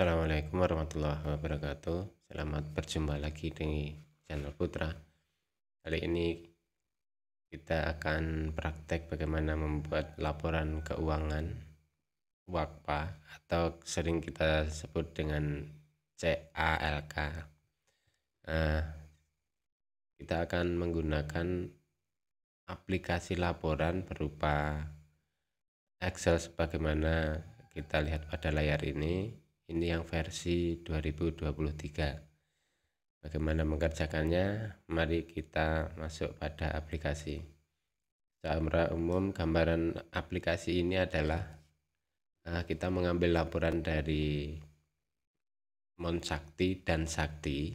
Assalamualaikum warahmatullahi wabarakatuh Selamat berjumpa lagi di channel Putra Kali ini kita akan praktek bagaimana membuat laporan keuangan WAKPA atau sering kita sebut dengan CALK nah, eh, Kita akan menggunakan aplikasi laporan berupa Excel sebagaimana kita lihat pada layar ini ini yang versi 2023 bagaimana mengerjakannya mari kita masuk pada aplikasi secara umum gambaran aplikasi ini adalah eh, kita mengambil laporan dari Monsakti dan Sakti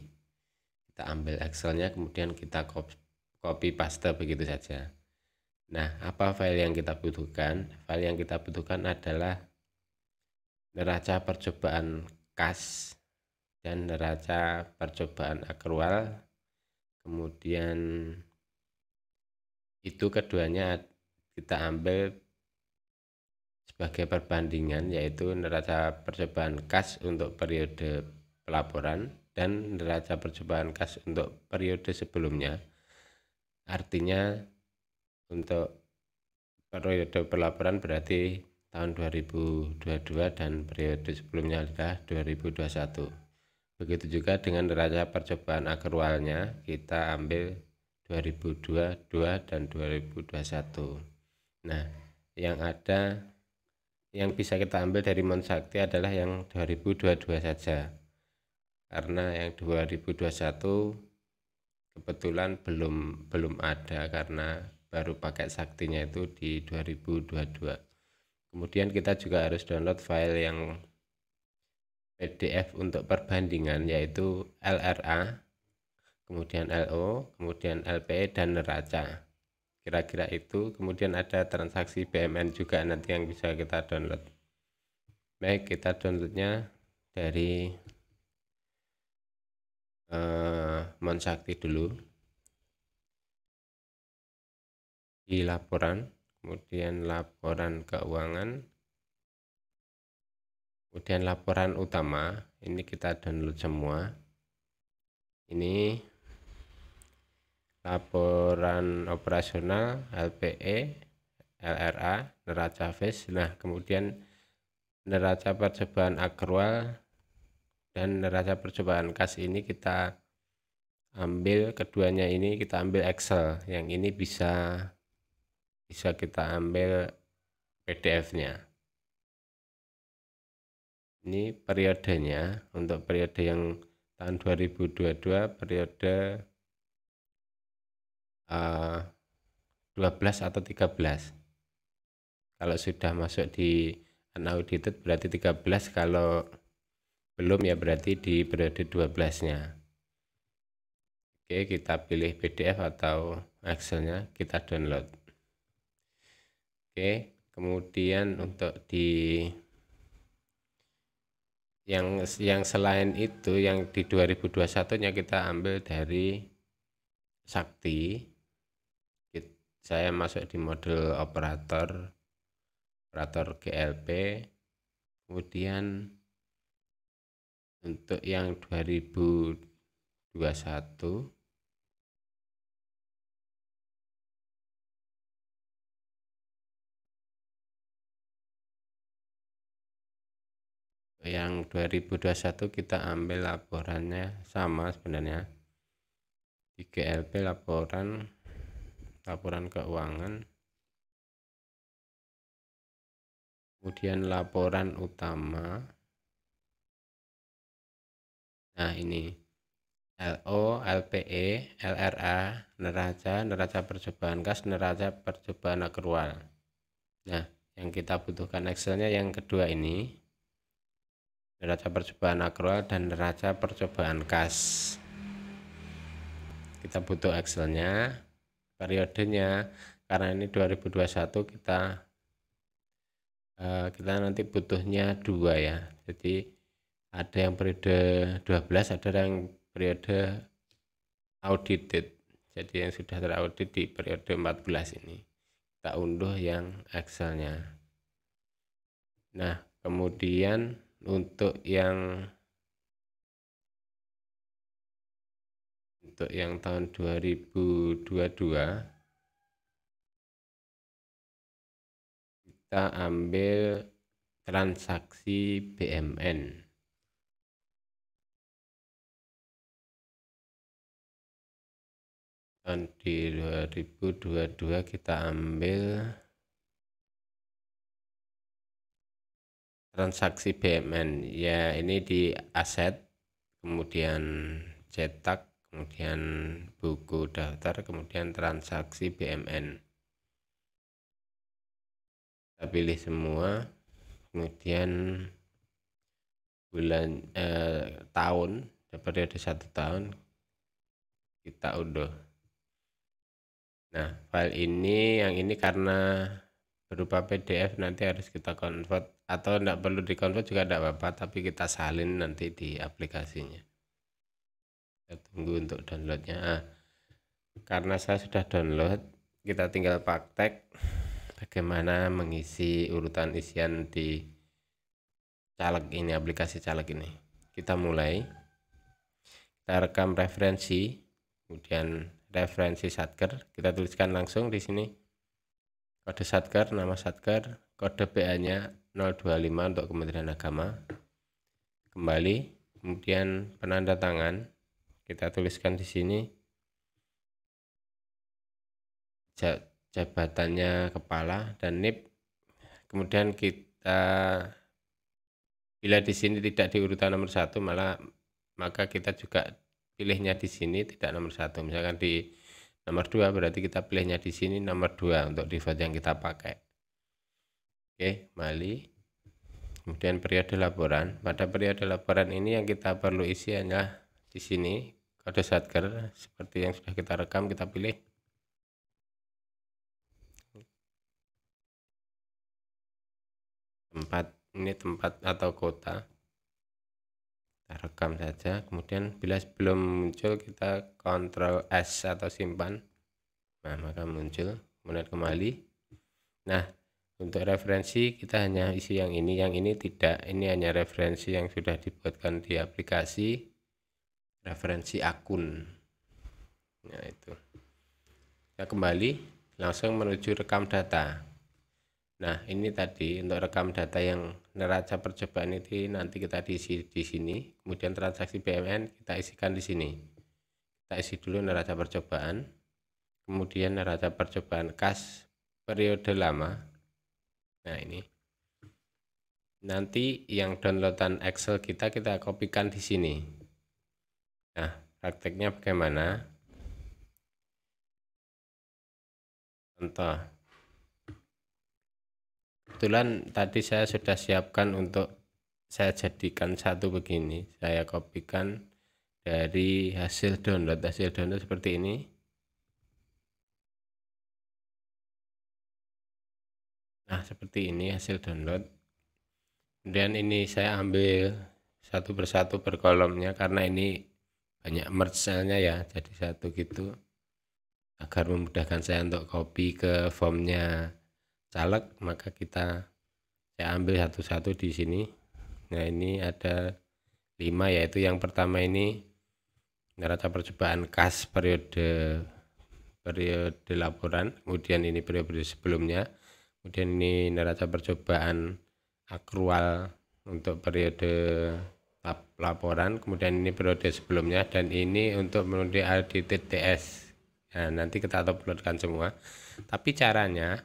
kita ambil Excelnya kemudian kita copy paste begitu saja Nah, apa file yang kita butuhkan? File yang kita butuhkan adalah neraca percobaan kas dan neraca percobaan akrual kemudian itu keduanya kita ambil sebagai perbandingan yaitu neraca percobaan kas untuk periode pelaporan dan neraca percobaan kas untuk periode sebelumnya artinya untuk periode pelaporan berarti tahun 2022 dan periode sebelumnya adalah 2021. Begitu juga dengan neraca percobaan akrualnya kita ambil 2022 dan 2021. Nah, yang ada yang bisa kita ambil dari Monsakti adalah yang 2022 saja. Karena yang 2021 kebetulan belum belum ada karena baru pakai saktinya itu di 2022 kemudian kita juga harus download file yang PDF untuk perbandingan yaitu LRA kemudian LO kemudian LPE dan neraca kira-kira itu kemudian ada transaksi BMN juga nanti yang bisa kita download baik kita downloadnya dari uh, Monsakti dulu di laporan kemudian laporan keuangan, kemudian laporan utama, ini kita download semua. Ini laporan operasional LPE, LRA, neraca face. Nah, kemudian neraca percobaan akrual dan neraca percobaan kas ini kita ambil keduanya ini kita ambil Excel yang ini bisa bisa kita ambil PDF-nya. Ini periodenya untuk periode yang tahun 2022 periode uh, eh, 12 atau 13. Kalau sudah masuk di unaudited berarti 13 kalau belum ya berarti di periode 12-nya. Oke, kita pilih PDF atau Excel-nya, kita download. Oke, kemudian untuk di yang yang selain itu yang di 2021-nya kita ambil dari Sakti. Saya masuk di model operator operator GLP. Kemudian untuk yang 2021 yang 2021 kita ambil laporannya sama sebenarnya di GLP laporan laporan keuangan kemudian laporan utama nah ini LO, LPE, LRA, neraca, neraca percobaan gas, neraca percobaan akrual. Nah, yang kita butuhkan Excelnya yang kedua ini, neraca percobaan akrual dan neraca percobaan kas kita butuh Excelnya periodenya karena ini 2021 kita eh, kita nanti butuhnya dua ya jadi ada yang periode 12 ada yang periode audited jadi yang sudah teraudit di periode 14 ini kita unduh yang Excelnya nah kemudian untuk yang untuk yang tahun 2022 kita ambil transaksi BMN dan di 2022 kita ambil transaksi BMN ya ini di aset kemudian cetak kemudian buku daftar kemudian transaksi BMN kita pilih semua kemudian bulan eh, tahun dari satu tahun kita unduh nah file ini yang ini karena berupa PDF nanti harus kita convert atau tidak perlu dikonvert juga tidak apa-apa tapi kita salin nanti di aplikasinya kita tunggu untuk downloadnya nah, karena saya sudah download kita tinggal praktek bagaimana mengisi urutan isian di caleg ini aplikasi caleg ini kita mulai kita rekam referensi kemudian referensi satker kita tuliskan langsung di sini kode satker nama satker kode BA nya 025 untuk Kementerian Agama. Kembali, kemudian penanda tangan kita tuliskan di sini jabatannya kepala dan NIP. Kemudian kita bila di sini tidak di nomor satu malah maka kita juga pilihnya di sini tidak nomor satu misalkan di nomor dua berarti kita pilihnya di sini nomor dua untuk default yang kita pakai Oke, Mali. Kemudian periode laporan. Pada periode laporan ini yang kita perlu isi adalah di sini kode satker seperti yang sudah kita rekam kita pilih. Tempat ini tempat atau kota. Kita rekam saja. Kemudian bila belum muncul kita kontrol S atau simpan. Nah, maka muncul. Kemudian kembali. Nah, untuk referensi kita hanya isi yang ini yang ini tidak ini hanya referensi yang sudah dibuatkan di aplikasi referensi akun nah itu kita kembali langsung menuju rekam data nah ini tadi untuk rekam data yang neraca percobaan itu nanti kita diisi di sini kemudian transaksi BMN kita isikan di sini kita isi dulu neraca percobaan kemudian neraca percobaan kas periode lama Nah, ini. Nanti yang downloadan Excel kita kita kopikan di sini. Nah, prakteknya bagaimana? Contoh. Kebetulan tadi saya sudah siapkan untuk saya jadikan satu begini. Saya kopikan dari hasil download. Hasil download seperti ini Nah, seperti ini hasil download. Kemudian ini saya ambil satu persatu per kolomnya karena ini banyak merge ya, jadi satu gitu. Agar memudahkan saya untuk copy ke formnya caleg, maka kita saya ambil satu-satu di sini. Nah, ini ada lima yaitu yang pertama ini neraca percobaan kas periode periode laporan, kemudian ini periode sebelumnya kemudian ini neraca percobaan akrual untuk periode laporan kemudian ini periode sebelumnya dan ini untuk menulis LDTTS nah nanti kita uploadkan semua tapi caranya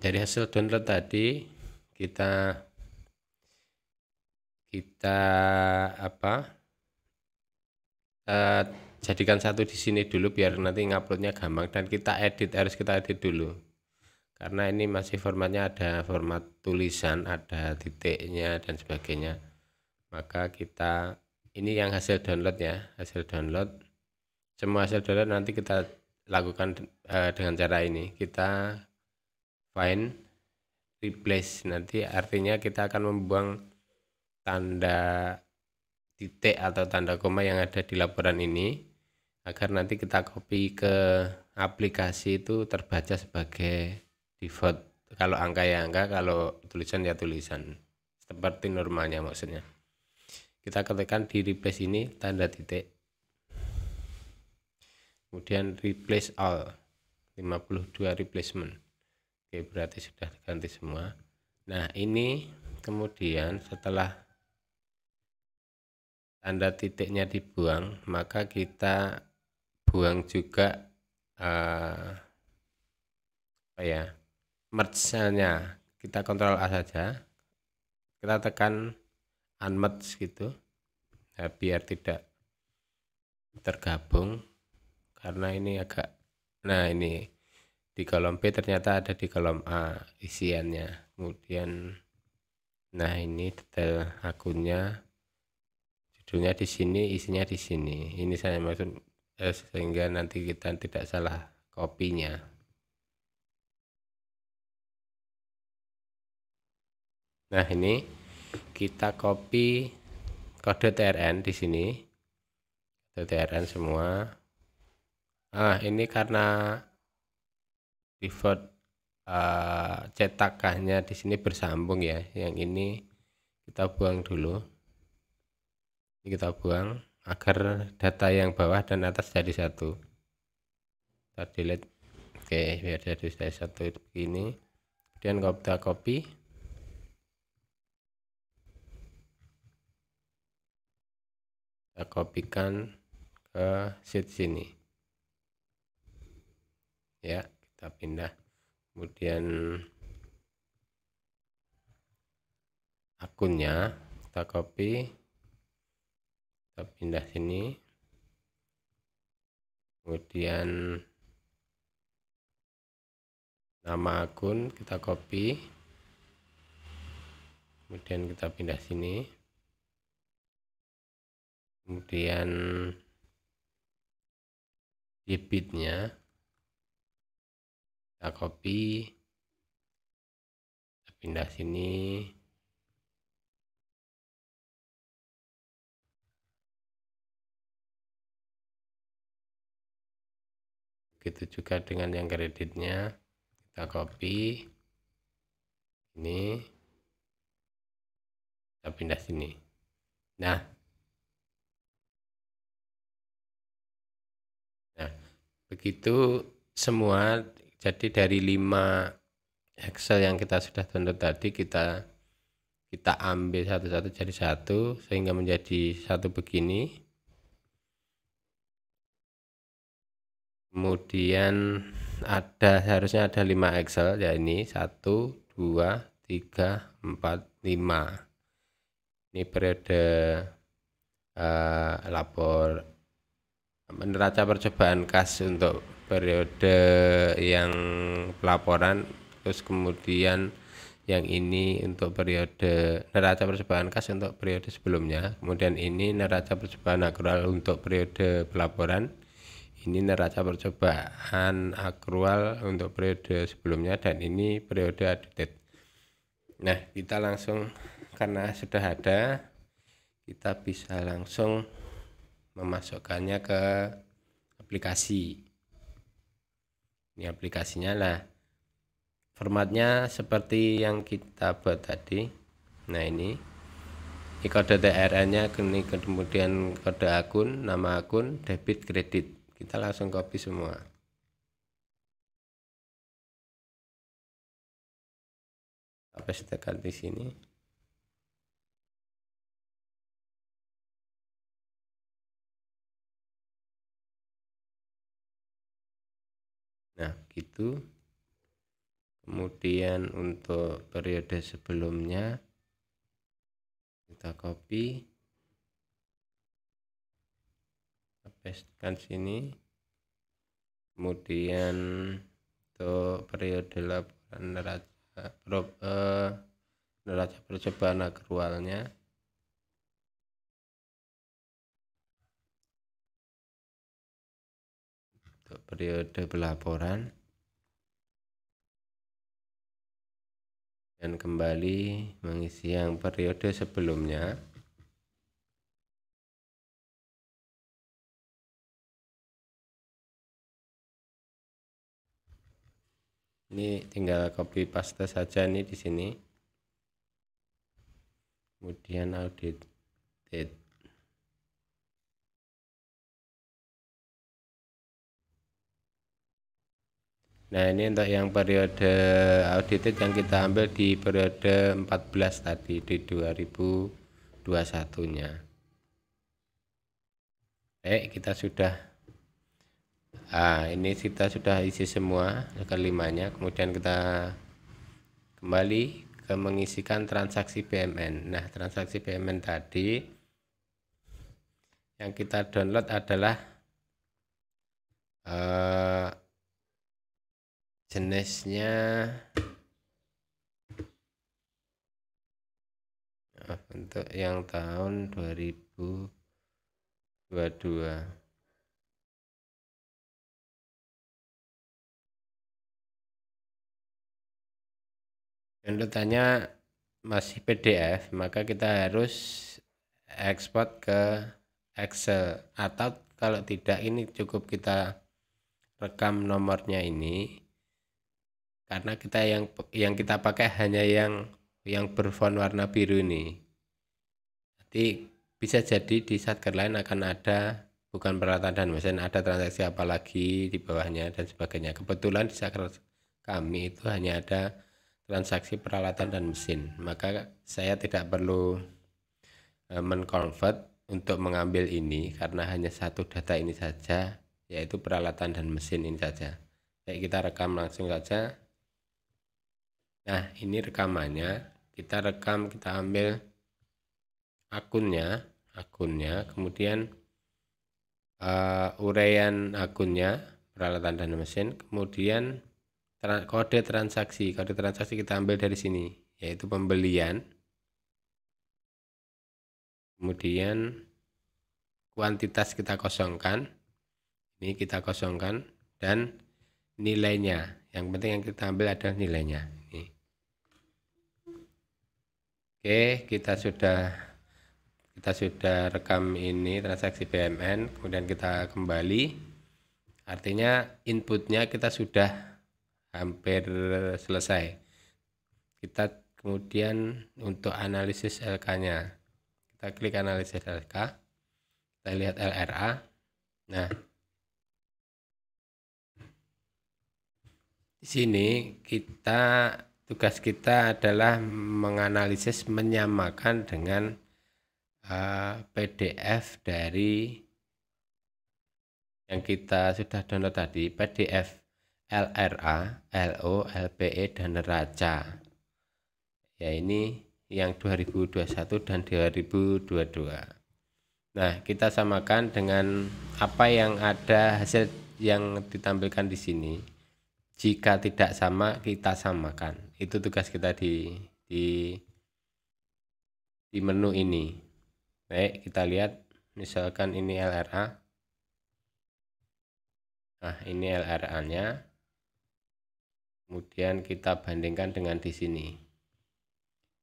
dari hasil download tadi kita kita apa eh, jadikan satu di sini dulu biar nanti nguploadnya gampang dan kita edit harus kita edit dulu karena ini masih formatnya ada format tulisan ada titiknya dan sebagainya maka kita ini yang hasil download ya hasil download semua hasil download nanti kita lakukan uh, dengan cara ini kita find replace nanti artinya kita akan membuang tanda titik atau tanda koma yang ada di laporan ini agar nanti kita copy ke aplikasi itu terbaca sebagai pivot kalau angka ya angka kalau tulisan ya tulisan seperti normalnya maksudnya kita ketikkan di replace ini tanda titik kemudian replace all 52 replacement oke berarti sudah diganti semua nah ini kemudian setelah tanda titiknya dibuang maka kita buang juga uh, apa ya merge-nya kita kontrol A saja kita tekan unmerge gitu ya, biar tidak tergabung karena ini agak nah ini di kolom B ternyata ada di kolom A isiannya kemudian nah ini detail akunnya judulnya di sini isinya di sini ini saya maksud eh, sehingga nanti kita tidak salah kopinya Nah, ini kita copy kode TRN di sini. Kode TRN semua. Ah, ini karena default uh, cetakannya di sini bersambung ya. Yang ini kita buang dulu. Ini kita buang agar data yang bawah dan atas jadi satu. Kita delete. Oke, biar jadi satu begini. Kemudian kita copy. kita kopikan ke sheet sini ya kita pindah kemudian akunnya kita copy kita pindah sini kemudian nama akun kita copy kemudian kita pindah sini kemudian debitnya kita copy kita pindah sini begitu juga dengan yang kreditnya kita copy ini kita pindah sini nah begitu semua jadi dari 5 Excel yang kita sudah download tadi kita kita ambil satu-satu jadi satu sehingga menjadi satu begini kemudian ada seharusnya ada 5 Excel ya ini 1 2 3 4 5 ini periode uh, lapor neraca percobaan kas untuk periode yang pelaporan terus kemudian yang ini untuk periode neraca percobaan kas untuk periode sebelumnya kemudian ini neraca percobaan akrual untuk periode pelaporan ini neraca percobaan akrual untuk periode sebelumnya dan ini periode audited nah kita langsung karena sudah ada kita bisa langsung memasukkannya ke aplikasi ini aplikasinya lah formatnya seperti yang kita buat tadi nah ini ini kode TRN nya ini kemudian kode akun nama akun debit kredit kita langsung copy semua paste di sini Gitu. kemudian untuk periode sebelumnya kita copy kita pastekan sini kemudian untuk periode laporan neraca pro, eh, neraca percobaan akrualnya untuk periode pelaporan dan kembali mengisi yang periode sebelumnya ini tinggal copy paste saja nih di sini kemudian audit date Nah, ini untuk yang periode audited yang kita ambil di periode 14 tadi di 2021-nya. Baik, eh, kita sudah ah ini kita sudah isi semua kelimanya. Kemudian kita kembali ke mengisikan transaksi BMN. Nah, transaksi BMN tadi yang kita download adalah eh, jenisnya untuk ah, yang tahun 2022 dan datanya masih PDF maka kita harus ekspor ke Excel atau kalau tidak ini cukup kita rekam nomornya ini karena kita yang yang kita pakai hanya yang yang berfon warna biru ini nanti bisa jadi di satker lain akan ada bukan peralatan dan mesin ada transaksi apa lagi di bawahnya dan sebagainya kebetulan di satker kami itu hanya ada transaksi peralatan dan mesin maka saya tidak perlu e, menconvert untuk mengambil ini karena hanya satu data ini saja yaitu peralatan dan mesin ini saja baik kita rekam langsung saja Nah, ini rekamannya. Kita rekam, kita ambil akunnya, akunnya, kemudian uh, eh, uraian akunnya, peralatan dan mesin, kemudian tra kode transaksi. Kode transaksi kita ambil dari sini, yaitu pembelian. Kemudian kuantitas kita kosongkan. Ini kita kosongkan dan nilainya. Yang penting yang kita ambil adalah nilainya. Oke, kita sudah kita sudah rekam ini transaksi BMN, kemudian kita kembali. Artinya inputnya kita sudah hampir selesai. Kita kemudian untuk analisis LK-nya. Kita klik analisis LK. Kita lihat LRA. Nah, di sini kita tugas kita adalah menganalisis menyamakan dengan uh, eh, PDF dari yang kita sudah download tadi PDF LRA, LO, LPE dan neraca. Ya ini yang 2021 dan 2022. Nah, kita samakan dengan apa yang ada hasil yang ditampilkan di sini. Jika tidak sama, kita samakan itu tugas kita di di di menu ini baik kita lihat misalkan ini LRA nah ini LRA nya kemudian kita bandingkan dengan di sini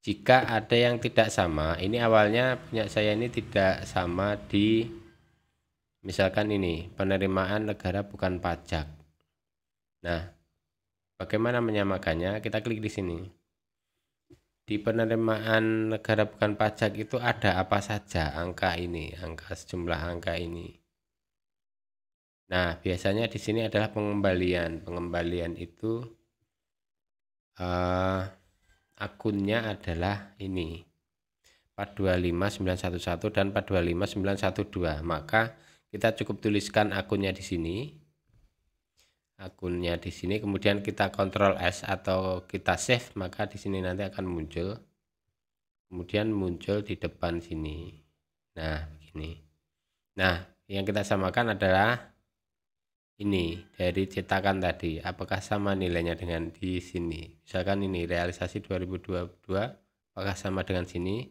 jika ada yang tidak sama ini awalnya punya saya ini tidak sama di misalkan ini penerimaan negara bukan pajak nah Bagaimana menyamakannya? Kita klik di sini. Di penerimaan negara bukan pajak itu ada apa saja angka ini, angka sejumlah angka ini. Nah, biasanya di sini adalah pengembalian. Pengembalian itu uh, akunnya adalah ini. 425911 dan 425912. Maka kita cukup tuliskan akunnya di sini akunnya di sini kemudian kita kontrol S atau kita save maka di sini nanti akan muncul kemudian muncul di depan sini nah begini nah yang kita samakan adalah ini dari cetakan tadi apakah sama nilainya dengan di sini misalkan ini realisasi 2022 apakah sama dengan sini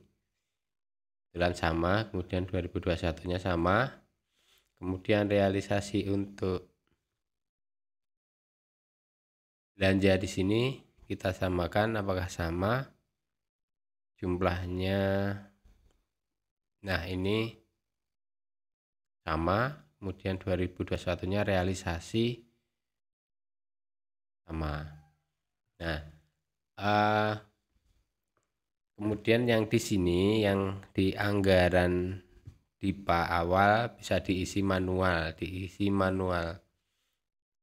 bulan sama kemudian 2021 nya sama kemudian realisasi untuk belanja di sini kita samakan apakah sama jumlahnya nah ini sama kemudian 2021 nya realisasi sama nah uh, kemudian yang di sini yang di anggaran di awal bisa diisi manual diisi manual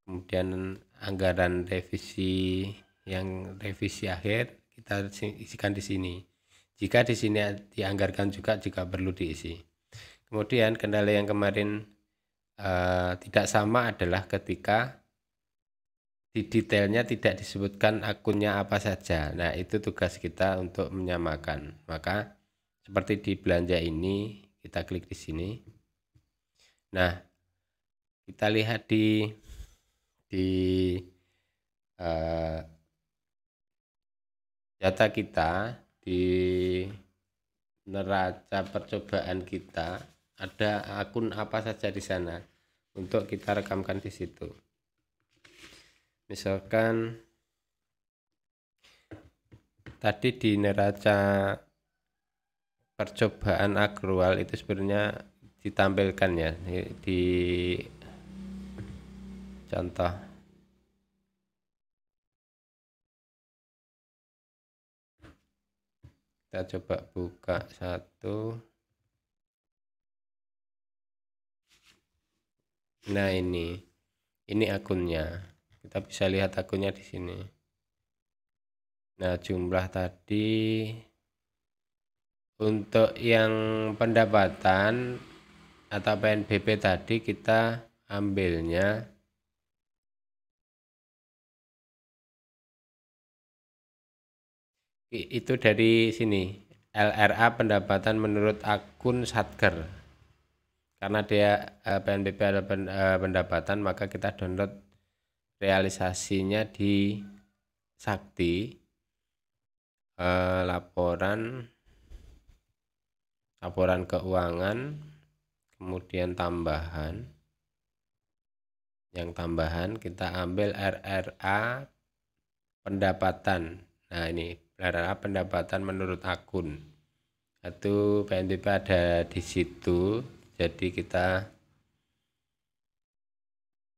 kemudian anggaran revisi yang revisi akhir kita isikan di sini. Jika di sini dianggarkan juga juga perlu diisi. Kemudian kendala yang kemarin uh, tidak sama adalah ketika di detailnya tidak disebutkan akunnya apa saja. Nah, itu tugas kita untuk menyamakan. Maka seperti di belanja ini, kita klik di sini. Nah, kita lihat di di uh, data kita di neraca percobaan kita ada akun apa saja di sana untuk kita rekamkan di situ misalkan tadi di neraca percobaan agrual itu sebenarnya ditampilkan ya di contoh kita coba buka satu nah ini ini akunnya kita bisa lihat akunnya di sini nah jumlah tadi untuk yang pendapatan atau PNBP tadi kita ambilnya itu dari sini LRA pendapatan menurut akun Satker karena dia eh, PNBP ada pen, eh, pendapatan maka kita download realisasinya di Sakti eh, laporan laporan keuangan kemudian tambahan yang tambahan kita ambil RRA pendapatan nah ini berharap pendapatan menurut akun itu PNBP ada di situ jadi kita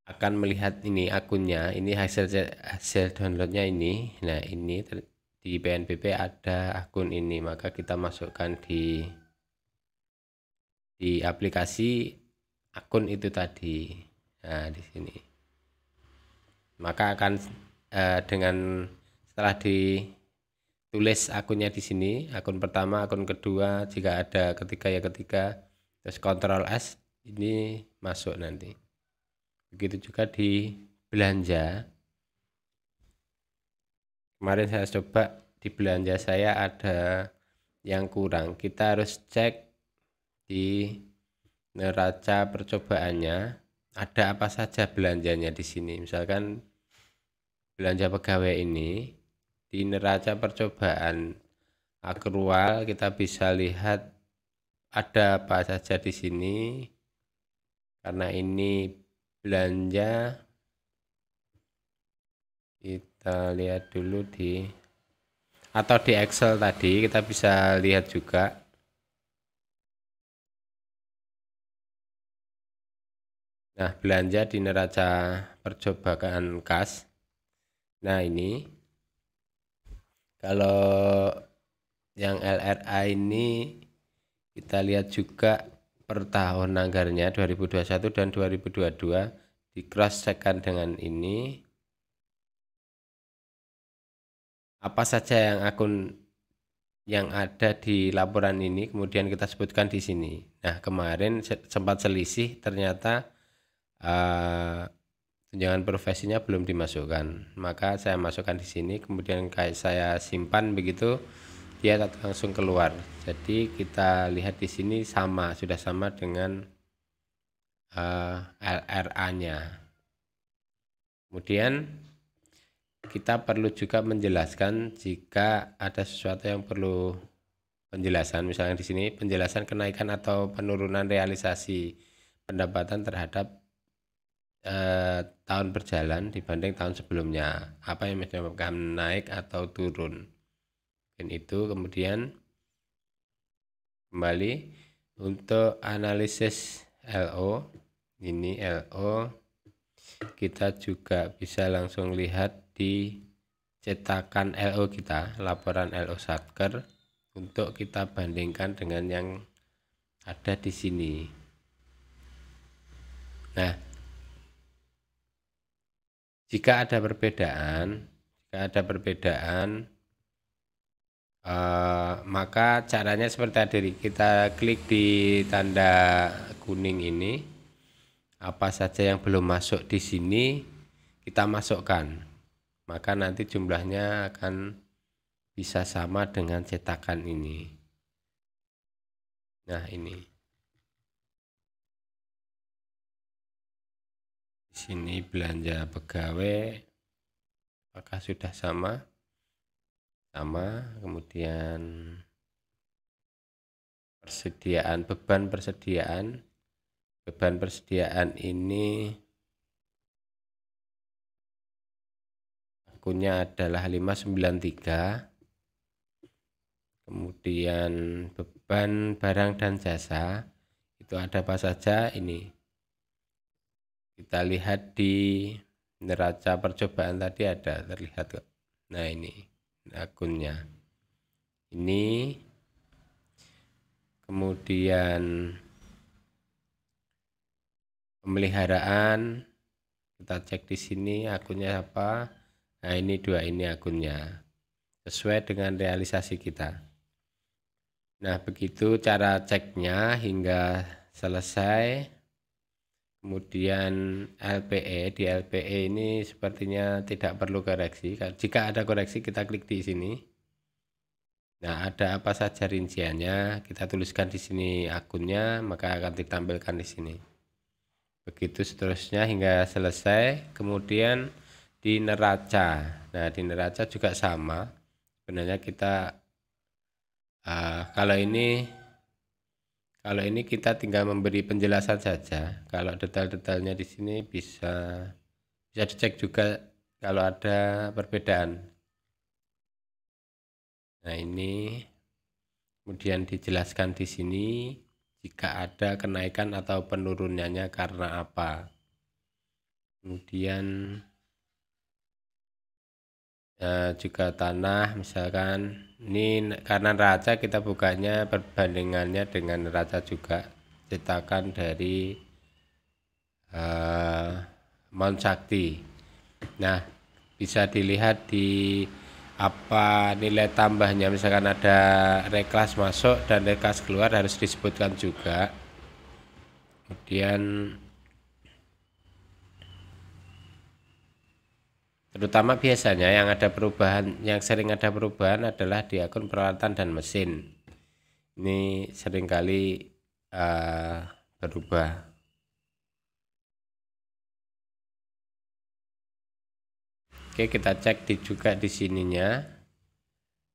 akan melihat ini akunnya ini hasil hasil downloadnya ini nah ini di PNBP ada akun ini maka kita masukkan di di aplikasi akun itu tadi nah di sini maka akan eh, dengan setelah di tulis akunnya di sini akun pertama akun kedua jika ada ketiga ya ketiga terus kontrol S ini masuk nanti begitu juga di belanja kemarin saya coba di belanja saya ada yang kurang kita harus cek di neraca percobaannya ada apa saja belanjanya di sini misalkan belanja pegawai ini di neraca percobaan akrual kita bisa lihat ada apa saja di sini karena ini belanja kita lihat dulu di atau di Excel tadi kita bisa lihat juga nah belanja di neraca percobaan kas nah ini kalau yang LRA ini kita lihat juga per tahun anggarnya 2021 dan 2022 di cross check dengan ini apa saja yang akun yang ada di laporan ini kemudian kita sebutkan di sini. Nah, kemarin sempat selisih ternyata uh, tunjangan profesinya belum dimasukkan maka saya masukkan di sini kemudian kayak saya simpan begitu dia langsung keluar jadi kita lihat di sini sama sudah sama dengan uh, eh, LRA nya kemudian kita perlu juga menjelaskan jika ada sesuatu yang perlu penjelasan misalnya di sini penjelasan kenaikan atau penurunan realisasi pendapatan terhadap uh, tahun berjalan dibanding tahun sebelumnya apa yang menyebabkan naik atau turun dan itu kemudian kembali untuk analisis LO ini LO kita juga bisa langsung lihat di cetakan LO kita laporan LO Satker untuk kita bandingkan dengan yang ada di sini nah jika ada perbedaan, jika ada perbedaan, uh, maka caranya seperti tadi kita klik di tanda kuning ini, apa saja yang belum masuk di sini kita masukkan, maka nanti jumlahnya akan bisa sama dengan cetakan ini. Nah ini. sini belanja pegawai apakah sudah sama sama kemudian persediaan beban persediaan beban persediaan ini akunnya adalah 593 kemudian beban barang dan jasa itu ada apa saja ini kita lihat di neraca percobaan tadi ada terlihat kok nah ini akunnya ini kemudian pemeliharaan kita cek di sini akunnya apa nah ini dua ini akunnya sesuai dengan realisasi kita nah begitu cara ceknya hingga selesai Kemudian LPE, di LPE ini sepertinya tidak perlu koreksi. Jika ada koreksi kita klik di sini. Nah, ada apa saja rinciannya, kita tuliskan di sini akunnya, maka akan ditampilkan di sini. Begitu seterusnya hingga selesai. Kemudian di neraca. Nah, di neraca juga sama. Sebenarnya kita uh, kalau ini kalau ini kita tinggal memberi penjelasan saja. Kalau detail-detailnya di sini bisa bisa dicek juga kalau ada perbedaan. Nah, ini kemudian dijelaskan di sini jika ada kenaikan atau penurunannya karena apa. Kemudian e, juga tanah misalkan ini karena raca kita bukanya perbandingannya dengan raca juga cetakan dari e, Mount Sakti. Nah, bisa dilihat di apa nilai tambahnya misalkan ada reklas masuk dan reklas keluar harus disebutkan juga. Kemudian Terutama biasanya yang ada perubahan, yang sering ada perubahan adalah di akun peralatan dan mesin. Ini seringkali uh, berubah. Oke, kita cek di juga di sininya.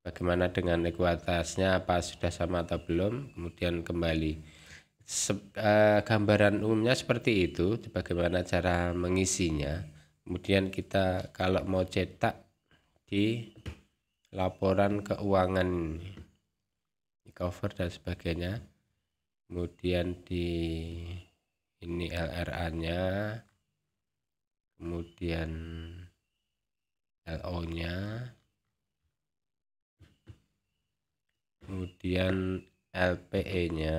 Bagaimana dengan ekuitasnya apa sudah sama atau belum? Kemudian kembali. Se, uh, eh, gambaran umumnya seperti itu, bagaimana cara mengisinya kemudian kita kalau mau cetak di laporan keuangan di cover dan sebagainya kemudian di ini LRA nya kemudian LO nya kemudian LPE nya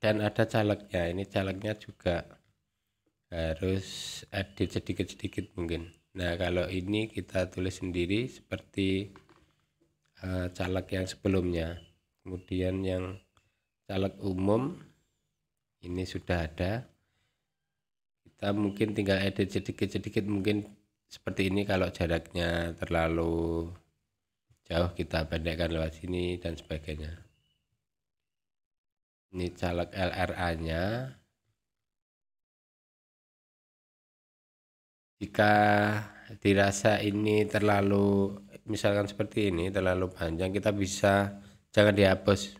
dan ada calegnya ini calegnya juga harus edit sedikit-sedikit mungkin nah kalau ini kita tulis sendiri seperti uh, caleg yang sebelumnya kemudian yang caleg umum ini sudah ada kita mungkin tinggal edit sedikit-sedikit mungkin seperti ini kalau jaraknya terlalu jauh kita pendekkan lewat sini dan sebagainya ini caleg LRA-nya. Jika dirasa ini terlalu misalkan seperti ini terlalu panjang kita bisa jangan dihapus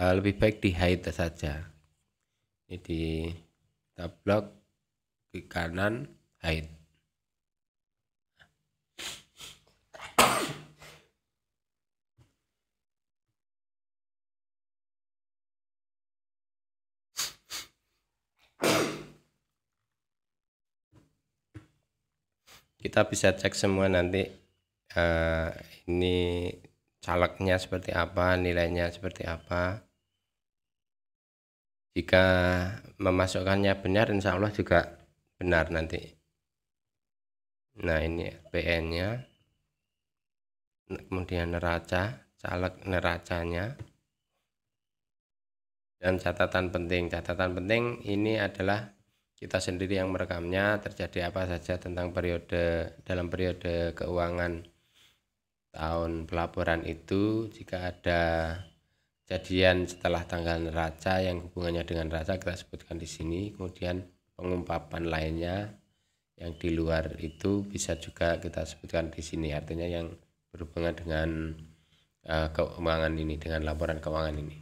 eh, lebih baik di hide saja ini di tab di kanan hide kita bisa cek semua nanti uh, ini calegnya seperti apa nilainya seperti apa jika memasukkannya benar insya Allah juga benar nanti nah ini PN nya kemudian neraca caleg neracanya dan catatan penting catatan penting ini adalah kita sendiri yang merekamnya terjadi apa saja tentang periode dalam periode keuangan tahun pelaporan itu jika ada kejadian setelah tanggal neraca yang hubungannya dengan neraca kita sebutkan di sini kemudian pengumpapan lainnya yang di luar itu bisa juga kita sebutkan di sini artinya yang berhubungan dengan uh, keuangan ini dengan laporan keuangan ini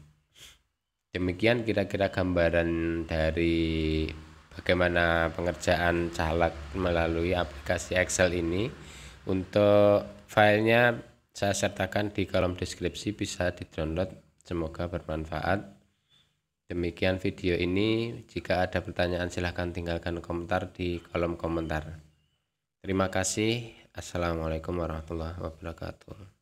demikian kira-kira gambaran dari bagaimana pengerjaan caleg melalui aplikasi Excel ini. Untuk filenya saya sertakan di kolom deskripsi bisa di-download. Semoga bermanfaat. Demikian video ini. Jika ada pertanyaan silahkan tinggalkan komentar di kolom komentar. Terima kasih. Assalamualaikum warahmatullahi wabarakatuh.